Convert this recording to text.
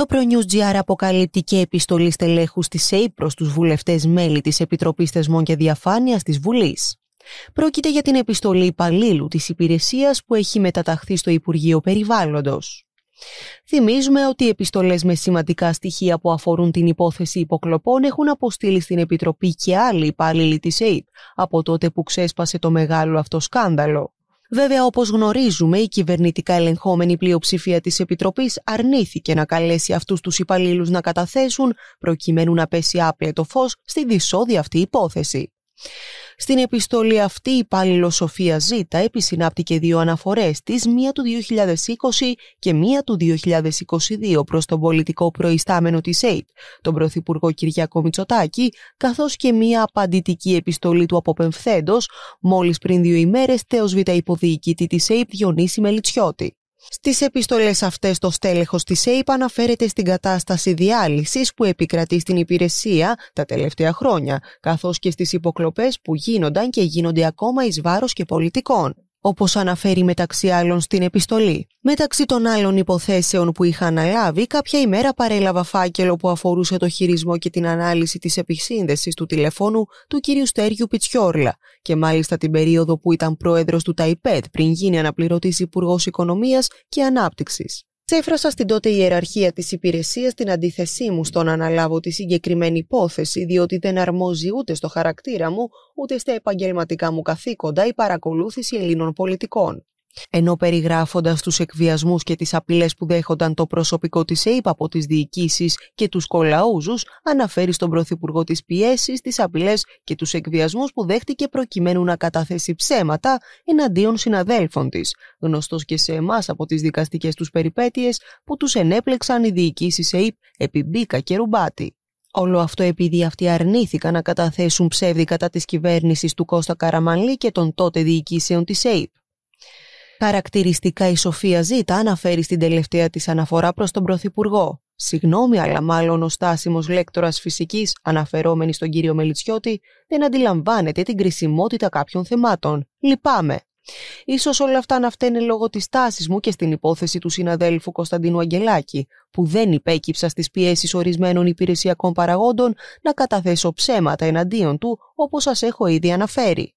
Το Pro News αποκαλύπτει και επιστολή στελέχους της ΕΕ προς τους βουλευτές μέλη της Επιτροπής Θεσμών και Διαφάνειας της Βουλής. Πρόκειται για την επιστολή υπαλλήλου της υπηρεσίας που έχει μεταταχθεί στο Υπουργείο Περιβάλλοντος. Θυμίζουμε ότι οι επιστολές με σημαντικά στοιχεία που αφορούν την υπόθεση υποκλοπών έχουν αποστείλει στην Επιτροπή και άλλοι υπάλληλοι της ΕΕΠ από τότε που ξέσπασε το μεγάλο αυτό σκάνδαλο. Βέβαια, όπως γνωρίζουμε, η κυβερνητικά ελεγχόμενη πλειοψηφία της Επιτροπής αρνήθηκε να καλέσει αυτούς τους υπαλλήλους να καταθέσουν, προκειμένου να πέσει άπλετο φως στη δυσόδια αυτή υπόθεση. Στην επιστολή αυτή η Σοφία Ζήτα επισυνάπτηκε δύο αναφορές της, μία του 2020 και μία του 2022 προς τον πολιτικό προϊστάμενο της ΑΕΠ, τον Πρωθυπουργό Κυριακό Μητσοτάκη, καθώς και μία απαντητική επιστολή του αποπεμφθέντος, μόλις πριν δύο ημέρες τέος β' υποδιοικητή της ΑΕΠ, Διονύση Μελιτσιώτη. Στις επιστολές αυτές το στέλεχος της ΕΙΠ αναφέρεται στην κατάσταση διάλυσης που επικρατεί στην υπηρεσία τα τελευταία χρόνια, καθώς και στις υποκλοπές που γίνονταν και γίνονται ακόμα εις βάρος και πολιτικών όπως αναφέρει μεταξύ άλλων στην επιστολή. Μεταξύ των άλλων υποθέσεων που είχα αναλάβει, κάποια ημέρα παρέλαβα φάκελο που αφορούσε το χειρισμό και την ανάλυση της επισύνδεσης του τηλεφώνου του κυρίου Στέριου Πιτσιόρλα και μάλιστα την περίοδο που ήταν πρόεδρος του ΤΑΙΠΕΤ πριν γίνει αναπληρωτής Υπουργός Οικονομίας και Ανάπτυξης. Ξέφρασα στην τότε ιεραρχία της υπηρεσίας την αντίθεσή μου στο να αναλάβω τη συγκεκριμένη υπόθεση, διότι δεν αρμόζει ούτε στο χαρακτήρα μου, ούτε στα επαγγελματικά μου καθήκοντα η παρακολούθηση Ελλήνων πολιτικών. Ενώ περιγράφοντας τους εκβιασμούς και τις απειλές που δέχονταν το προσωπικό της ΕΕΠ από τις διοικήσεις και τους κολαούζους, αναφέρει στον Πρωθυπουργό τις πιέσεις, τις απειλές και τους εκβιασμούς που δέχτηκε προκειμένου να καταθέσει ψέματα εναντίον συναδέλφων της, γνωστός και σε εμάς από τις δικαστικές τους περιπέτειες που τους ενέπλεξαν οι διοικήσεις ΕΕΠ επί Μπίκα και Ρουμπάτη. Όλο αυτό επειδή αυτοί αρνήθηκαν να καταθέσουν ψεύδι κατά της κυβέρνησης του Κώστα Καραμανλή και των τότε διοικήσεων της. ΕΕΠ. Χαρακτηριστικά η Σοφία Ζήτα αναφέρει στην τελευταία της αναφορά προς τον Πρωθυπουργό. Συγγνώμη, αλλά μάλλον ο στάσιμος λέκτορας φυσικής, αναφερόμενης στον κύριο Μελιτσιώτη, δεν αντιλαμβάνεται την κρισιμότητα κάποιων θεμάτων. Λυπάμαι. Ίσως όλα αυτά να φταίνε λόγω της τάσης μου και στην υπόθεση του συναδέλφου Κωνσταντίνου Αγγελάκη, που δεν υπέκυψα στις πιέσεις ορισμένων υπηρεσιακών παραγόντων να καταθέσω ψέματα εναντίον του, όπως σας έχω ήδη αναφέρει.